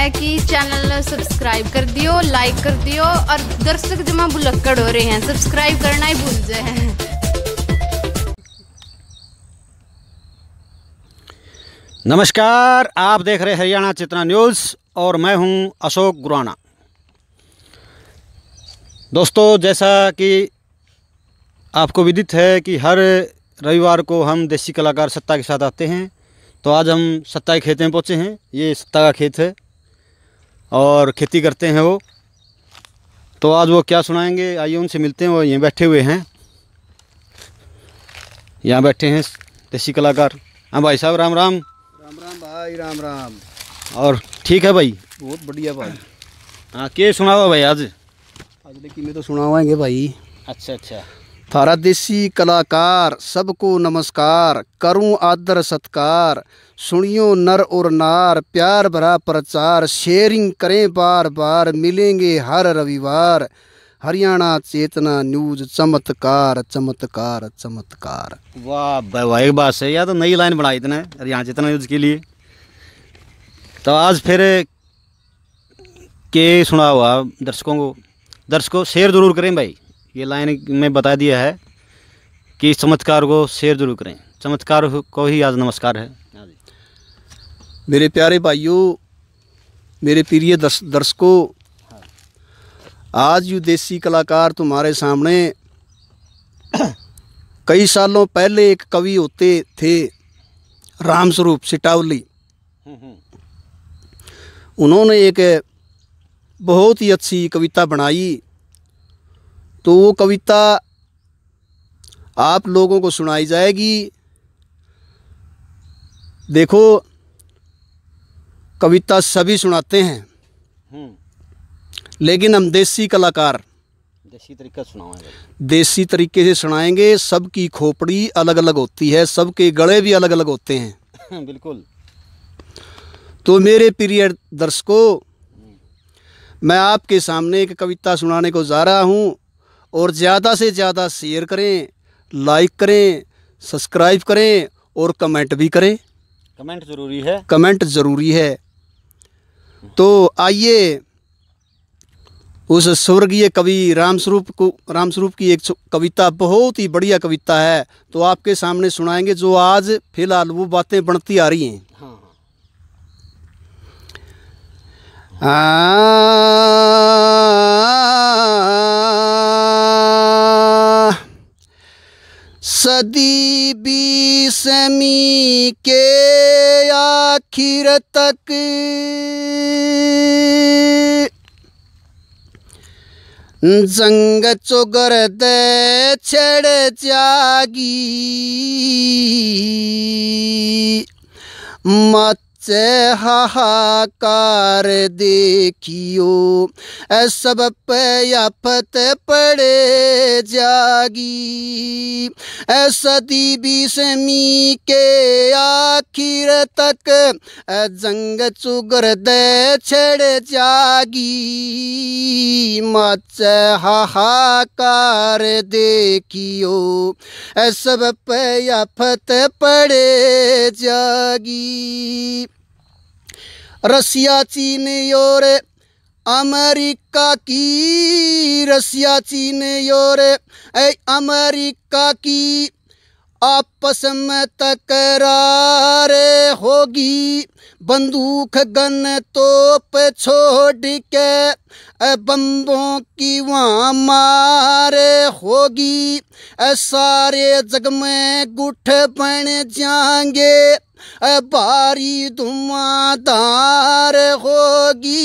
है कि channel subscribe कर दियो लाइक कर दियो और दर्शक जमा बुलक्कड़ हो रहे हैं सब्सक्राइब करना ही भूल जाए नमस्कार आप देख रहे हरियाणा चित्रा न्यूज़ और मैं हूं अशोक गुराना दोस्तों जैसा कि आपको विदित है कि हर रविवार को हम देसी कलाकार सत्ता के साथ आते हैं तो आज हम सत्ता के खेत में पहुँचे हैं ये सत्ता का खेत है और खेती करते हैं वो तो आज वो क्या सुनाएंगे आइए उनसे मिलते हैं वो यहीं बैठे हुए हैं यहाँ बैठे हैं देसी कलाकार हाँ भाई साहब राम राम राम राम भाई राम राम और ठीक है भाई बहुत बढ़िया भाई हाँ के सुना हुआ भाई आज आज लेकिन मैं तो सुना हुआ भाई अच्छा अच्छा फारदेसी कलाकार सबको नमस्कार करूं आदर सत्कार सुनियो नर और नार प्यार भरा प्रचार शेयरिंग करें बार बार मिलेंगे हर रविवार हरियाणा चेतना न्यूज चमत्कार चमत्कार चमत्कार वाह भाई वाह एक बात सही या तो नई लाइन बनाई इतने हरियाणा चेतना न्यूज के लिए तो आज फिर के सुना हुआ दर्शकों को दर्शकों शेयर ज़रूर करें भाई ये लाइन में बता दिया है कि चमत्कार को शेयर जरूर करें चमत्कार को ही आज नमस्कार है हाँ मेरे प्यारे भाइयों मेरे प्रिय दर्शकों आज यू देसी कलाकार तुम्हारे सामने कई सालों पहले एक कवि होते थे रामस्वरूप सिटावली हम्म, हम्म। उन्होंने एक बहुत ही अच्छी कविता बनाई तो वो कविता आप लोगों को सुनाई जाएगी देखो कविता सभी सुनाते हैं हम्म। लेकिन हम देसी कलाकार देसी तरीका सुनाएंगे देसी तरीके से सुनाएंगे सबकी खोपड़ी अलग अलग होती है सबके गले भी अलग अलग होते हैं बिल्कुल तो मेरे प्रिय दर्शकों मैं आपके सामने एक कविता सुनाने को जा रहा हूँ और ज़्यादा से ज़्यादा शेयर करें लाइक करें सब्सक्राइब करें और कमेंट भी करें कमेंट ज़रूरी है कमेंट ज़रूरी है तो आइए उस स्वर्गीय कवि रामस्वरूप को रामस्वरूप की एक कविता बहुत ही बढ़िया कविता है तो आपके सामने सुनाएंगे जो आज फिलहाल वो बातें बनती आ रही हैं हाँ।, हाँ। आ, सदी बीसमी के आखिर तक जंग चुगर दे छेड़ जागी मत से हाहाकार देखियो सब पे आफत पड़े जागी सदी समी के आखिर तक जंग चुगर दे छड़ जागी मच हाहाकार देखियो सब पे आफत पड़े जागी रसिया चीन योर अमेरिका की रसिया चीन योर ऐ अमेरिका की आपस में तकरार होगी बंदूक गन तोप छोड़ के बम्बों की वहाँ मारे होगी सारे जग में गुठ बन जाएंगे पारी तुम तार होगी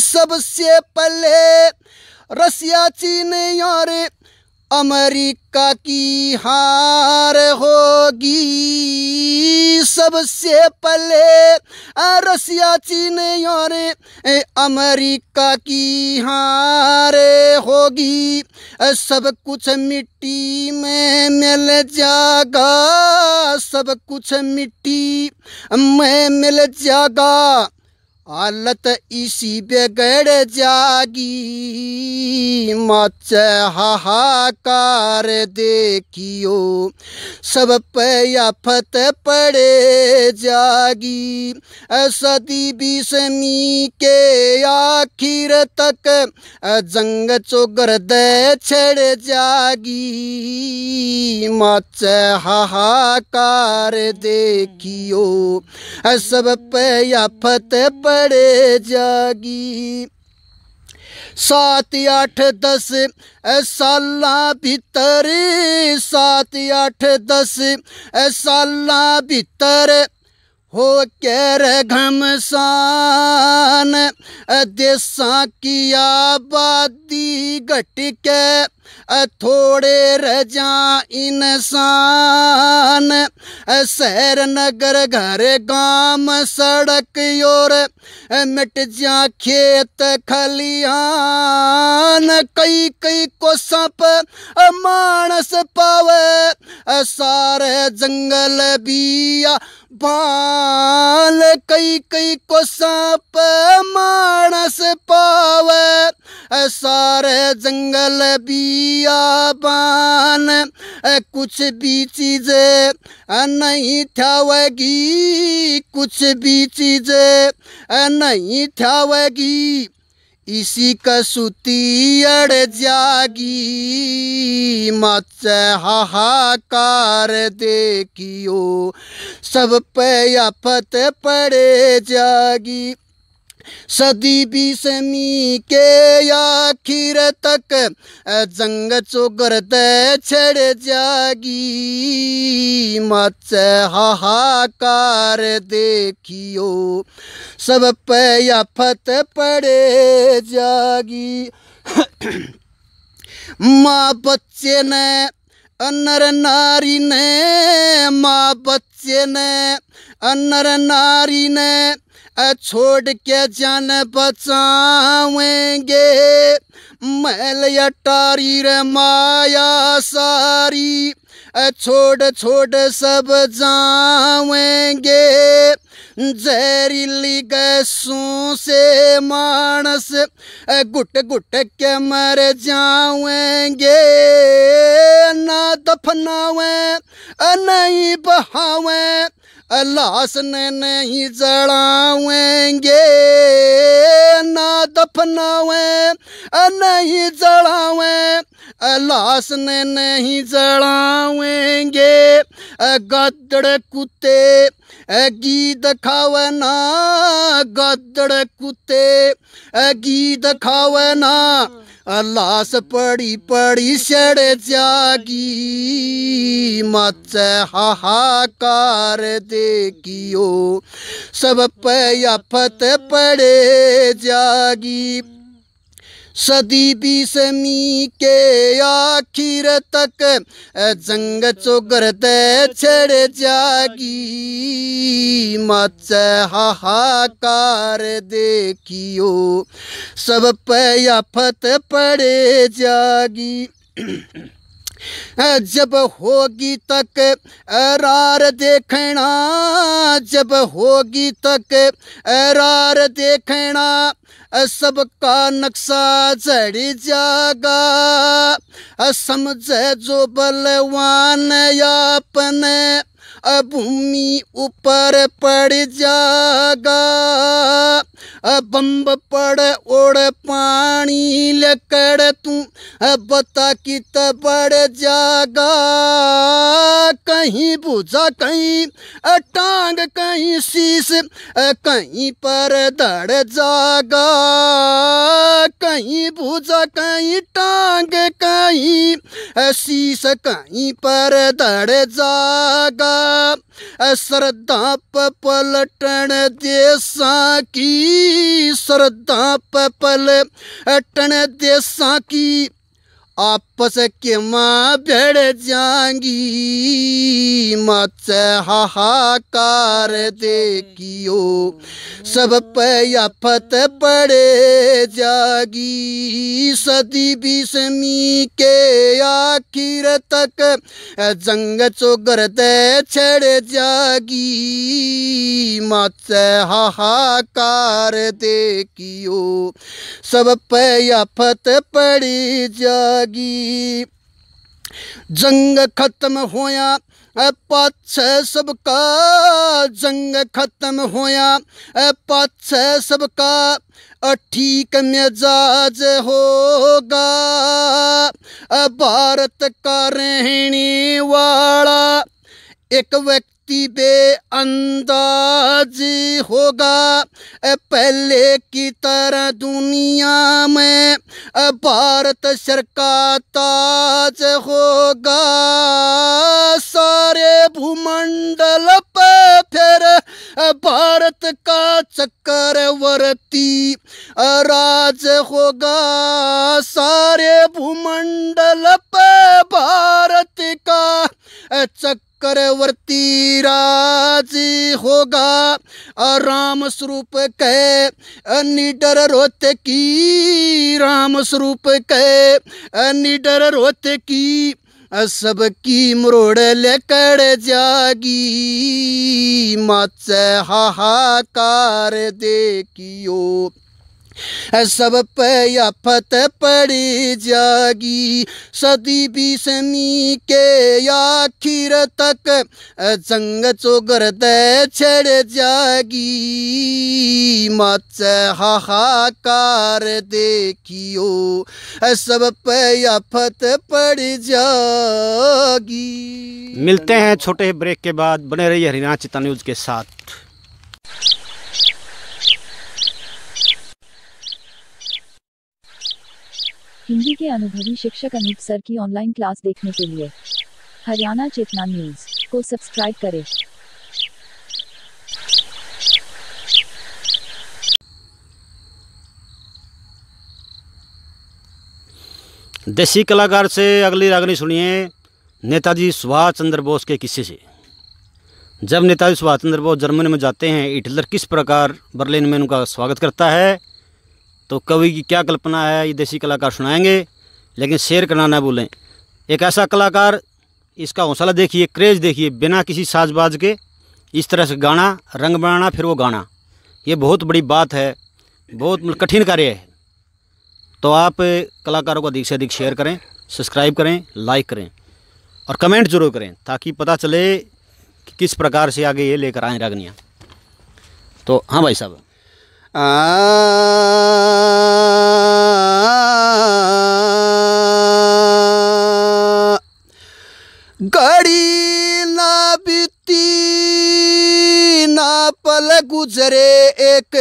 सबसे पहले रसिया चीन यार अमेरिका की हार होगी सबसे पहले रसिया चीन और अमेरिका की हार होगी सब कुछ मिट्टी में मिल जाएगा सब कुछ मिट्टी में मिल जाएगा हालत इसी बिगड़ जागी मच हाहाकार देखियो सब पे आफत पड़े जागी सदी बीसमी के आखिर तक जंग चोगर्द छड़ जागी मच हाहाकार देखियो सब पे आफत पड़े बड़े जागी सात अठ दस साल भीतर सात अठ दस साल भीतर हो के रघमसान देसा की आबादी घट थोड़े रजा इंसान शहर नगर घर गांव सड़क और मिट जा खेत खलियान कई कई को सप मानस पावे सारे जंगल बिया बाल कई कई को सप मानस पावे सारे जंगल बिया बियाबान कुछ भी चीज़ नहीं थवेगी कुछ भी चीज़ नहीं थवेगी इसी कसूती अड़ जागी मच हाहाकार देखियो सब पे आफत पड़े जागी सदी बीसमी के आखिर तक जंग चोगरद छड़ जागी मच हाहाकार देखियो सब पे फत पड़े जागी माँ बच्चे ने अनर नारी ने माँ बच्चे ने अनर नारी ने छोड़ के जान बचावेंगे मैल अटारी रे माया सारी छोड़ छोड़ सब जावेंगे जहरीली गैसों से मानस गुट गुट के मर जाएंगे ना दफनावें नहीं बहावें लाश नहीं जड़ावेंगे ना दफनावे नहीं जड़ावे लाश नहीं जड़ावेंगे गदड़ कुत्ते गीत ना गदड़ कुत्ते गीत खावना लाश पड़ी पड़ी छड़ जागी मच हाहाकार देखियो सब पे फत पड़े जागी सदी समी के आखिर तक जंग चोगरते छेड़ जागी मच हाहाकार देखियो सब पे आफत पड़े जागी जब होगी तक रार देखना जब होगी तक रार देखना सबका नक्शा चढ़ी जागा समझे जो बलवान अपने भूमि ऊपर पड़ जागा अब पड़ ओड़ पानी लकड़ तू अब बता कित बढ़ जागा कहीं भुजा कहीं टांग कहीं शीश कहीं पर दड़ जागा कहीं भुजा कहीं टांग कहीं शीश कहीं पर दड़ जागा श्रद्धा पलटन देसा की श्रद्धा पलटन देसा की आप ಪಸಕ್ಕೆ ಮಾ ಬೆಡ ಜಾಂಗಿ हाहाकार दे ದೇಕಿಯೋ सब आफत पड़े जागी सदी बीसमी के आखिर तक जंग चोगरद छड़ जागी मत हाहाकार देखियो सब आफत पड़ी जागी जंग खत्म होया पाछे सबका जंग खत्म होया पाछे सबका ठीक मिजाज होगा भारत का रहने वाला एक व्यक्ति बे अंदाज होगा पहले की तरह दुनिया में भारत सर ताज होगा सारे भूमंडल पर फिर भारत का चक्रवर्ती राज होगा सारे भूमंडल पर भारत का चक्र करवर्ती राज होगा राम स्वरूप कह निडर रोत की राम स्वरूप कह निडर रोत की सबकी मरोड़ लेकर जागी मत हाहाकार देखियो सब पे आफत पड़ जागी सदी समी के आखिर तक जंग चोगर दे छड़ जागी मत हाहाकार देखियो सब पे पड़ जागी मिलते हैं छोटे ब्रेक के बाद बने रहिए हरिनाथ चिता न्यूज के साथ हिंदी के अनुभवी शिक्षक अनूप सर की ऑनलाइन क्लास देखने के लिए हरियाणा चेतना न्यूज को सब्सक्राइब करें देसी कलाकार से अगली रागनी सुनिए नेताजी सुभाष चंद्र बोस के किस्से से जब नेताजी सुभाष चंद्र बोस जर्मनी में जाते हैं हिटलर किस प्रकार बर्लिन में उनका स्वागत करता है तो कवि की क्या कल्पना है ये देसी कलाकार सुनाएंगे लेकिन शेर करना ना भूलें एक ऐसा कलाकार इसका हौसला देखिए क्रेज़ देखिए बिना किसी साजबाज के इस तरह से गाना रंग बनाना फिर वो गाना ये बहुत बड़ी बात है बहुत मतलब कठिन कार्य है तो आप कलाकारों को अधिक से अधिक शेयर करें सब्सक्राइब करें लाइक करें और कमेंट जरूर करें ताकि पता चले कि किस प्रकार से आगे ये लेकर आएँ रागनियाँ तो हाँ भाई साहब ना बीती ना पल गुजरे एक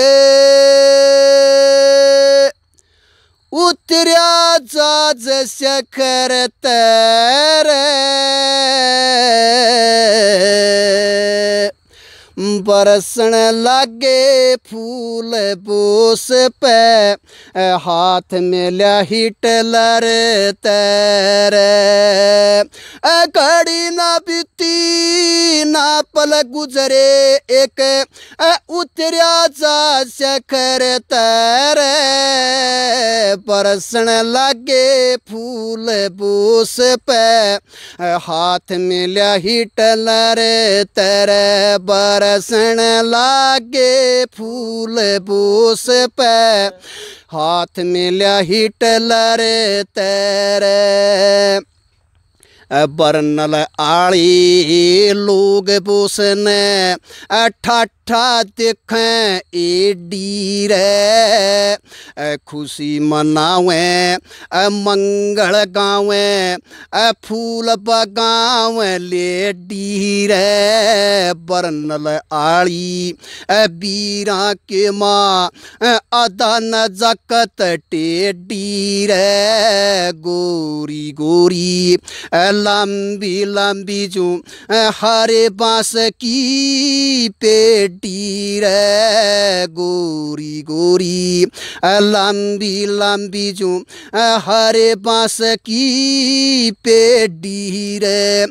उतर्या जा जस करत बरसण लागे फूल बोस पे हाथ में लिया हिटलर तैर कड़ी ना बीती ना पल गुजरे एक उतरिया जा शखर तैर बरसण लागे फूल बोस पे हाथ में लिया हिटलर तैर बरसण चरण लागे फूल बूस पे हाथ मिला हिटलर तेरे बरनल आली लोग पोसने ठाठा देखें ए रे खुशी मनावें मंगल गावें फूल बगावें ले डीर बरनल आली बीरा के माँ अदन जकत टे रे गोरी गोरी लंबी लंबी जो हरे बांस की पेटी रे गोरी गोरी लंबी लंबी जो हरे बांस की पेटी रे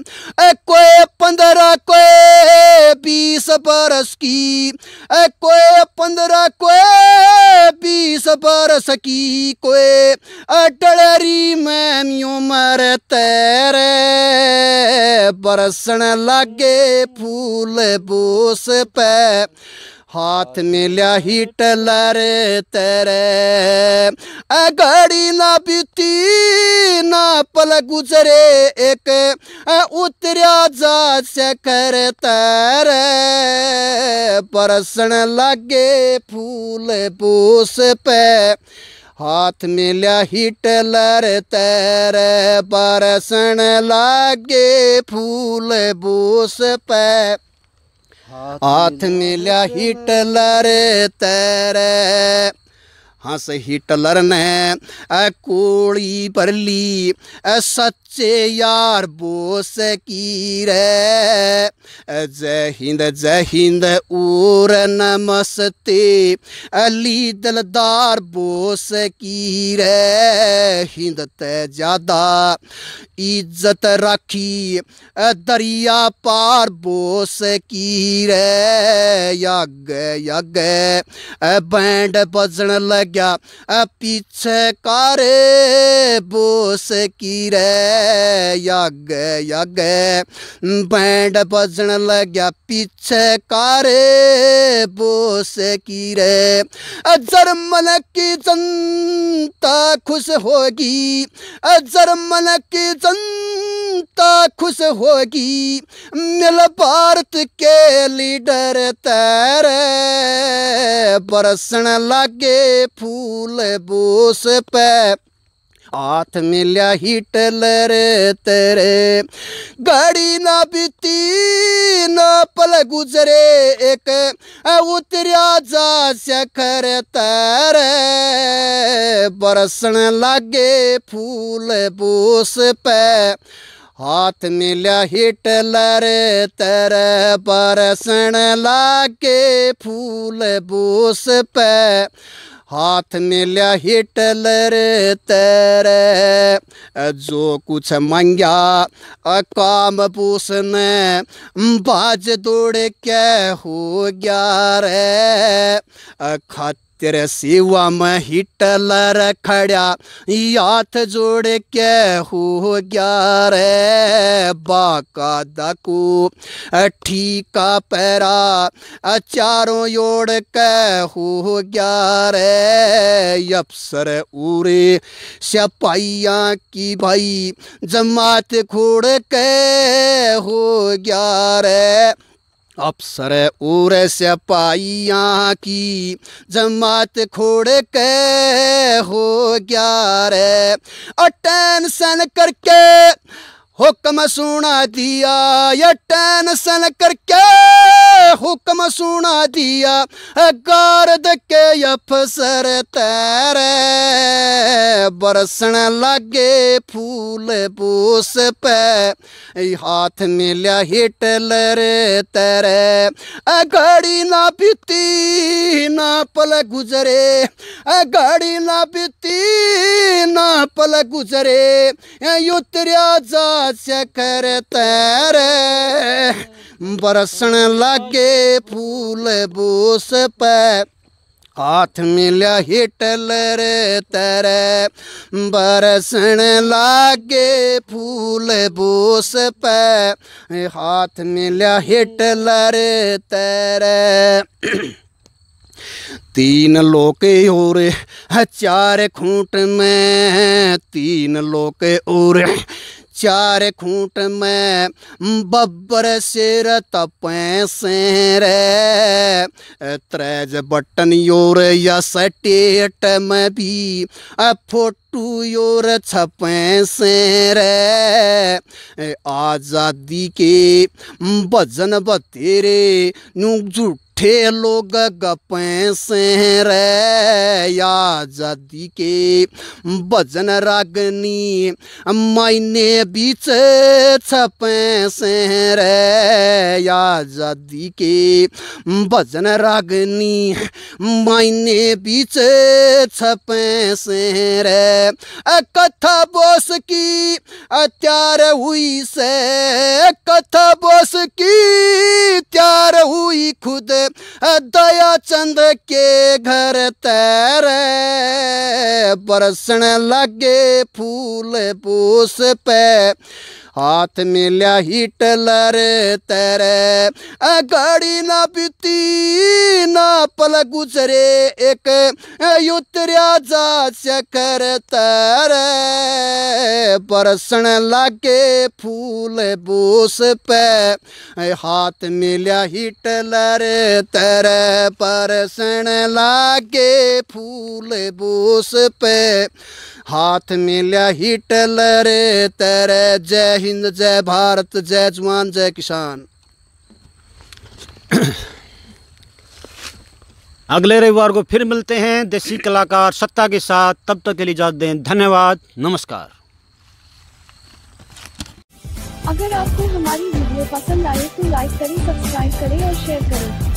कोई पंद्रह कोई बीस बरस की कोई पंद्रह कोई बीस बरस की कोई अटलरी मैमियों मर तेरे बरसन लागे फूल बोस पे हाथ मिल्या हीटलर तेरे घड़ी ना बीती ना पल गुजरे एक उतरिया जा शकर तेरे परसन लागे फूल बोस पे हाथ मिल्या हिटलर तेरे परसन लागे फूल बोस पे हाथ मिल्या हिटलर तेरे हंस हिटलर ने ए कोड़ी परली ए सच्चे यार बोस की रे जय हिंद जय हिंद ऊर नमस्ते अली दिलदार बोस की रे हिंद ते ज्यादा इज्जत राखी दरिया पार बोस की रे यग यग बैंड बजन लग गया पीछे कारे बोस की रे यग यग बैंड बजन लग गया पीछे कारे बोस की रे जर्मन की जनता खुश होगी जर्मन की जनता खुश होगी मिल भारत के लीडर तैर बरसन लागे फूल बूस पे हाथ मिल्या हिटलर तेरे गाड़ी ना बीती ना पल गुजरे एक उतरिया जा शखर तेरे बरसन लागे फूल बूस पे हाथ मिल्या हिटलर तेरे बरसन लागे फूल बूस पे हाथ में लिया हिटलर तेरे जो कुछ मंगा काम पूछने बाज दौड़ के हो गया रे खत तेरे सिवा में हिटलर खड़ा याथ जोड़ के हो गया रे बाका दकू ठीका पैरा अचारों जोड़ के हो गया रे अफसर उरे सपाइया की भाई जमात खोड़ के हो गया रे अफसर उर सपाइया की जमात खोड़ के हो गया रे अटेंशन करके हुक्म सुना दिया ये टेंशन करके हुक्म सुना दिया गारद के अफसर तेरे बरसन लागे फूल बूस पे हाथ मिला हिटलर तेरे घड़ी ना बीती ना पल गुजरे घड़ी ना बीती ना पल गुजरे उतरिया जा चकर तैर बरसन लागे फूल बोस पै हाथ मिला हिटल रे तेरे लागे फूल बोस पे हाथ मिला हिटल रे तीन लोके और चार खूंट में तीन लोग और चार खूंट में बब्बर सिर तपे से रे त्रेज बटन योर या सटेट में भी फुट योर छपैसे रे आज़ादी के भजन बतेरे नुक ठे लोग गपैसे रे आजादी के भजन रागनी मायने बीच छपैसे रे आजादी के भजन रागनी मायने बीच से रे कथा बोस की त्यार हुई से कथा बोस की त्यार हुई खुद दया चंद के घर तैर बरसने लगे फूल पोस पे हाथ मिल्या हिटलर तेरे गाड़ी ना पीती ना पल गुजरे एक युतरिया जा शकर तेरे बरसन लागे फूल बूस पे हाथ मिल्या हिटलर तेरे बरसन लागे फूल बूस पे हाथ मिल्या हिटलर तेरे जय हिंद जय भारत जय जवान जय किसान अगले रविवार को फिर मिलते हैं देसी कलाकार सत्ता के साथ तब तक के लिए इजाजत दें धन्यवाद नमस्कार अगर आपको हमारी वीडियो पसंद आए तो लाइक करें सब्सक्राइब करें और शेयर करें